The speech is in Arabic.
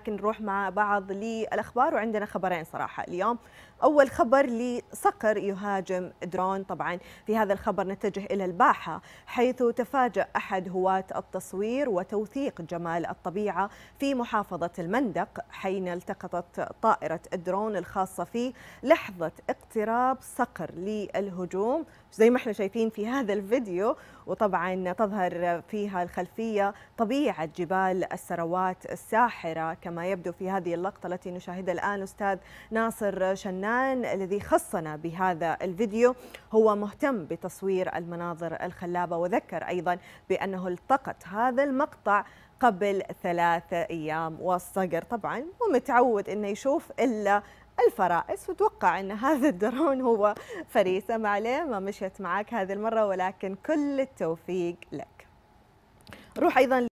لكن نروح مع بعض للاخبار وعندنا خبرين صراحه اليوم اول خبر لصقر يهاجم درون طبعا في هذا الخبر نتجه الى الباحه حيث تفاجا احد هواه التصوير وتوثيق جمال الطبيعه في محافظه المندق حين التقطت طائره الدرون الخاصه فيه لحظه اقتراب صقر للهجوم زي ما احنا شايفين في هذا الفيديو وطبعا تظهر فيها الخلفيه طبيعه جبال السروات الساحره كما يبدو في هذه اللقطة التي نشاهدها الآن أستاذ ناصر شنان الذي خصنا بهذا الفيديو هو مهتم بتصوير المناظر الخلابة وذكر أيضا بأنه التقط هذا المقطع قبل ثلاثة أيام والصقر طبعا ومتعود أنه يشوف إلا الفرائس وتوقع ان هذا الدرون هو فريسه ما عليه ما مشيت معك هذه المره ولكن كل التوفيق لك روح ايضا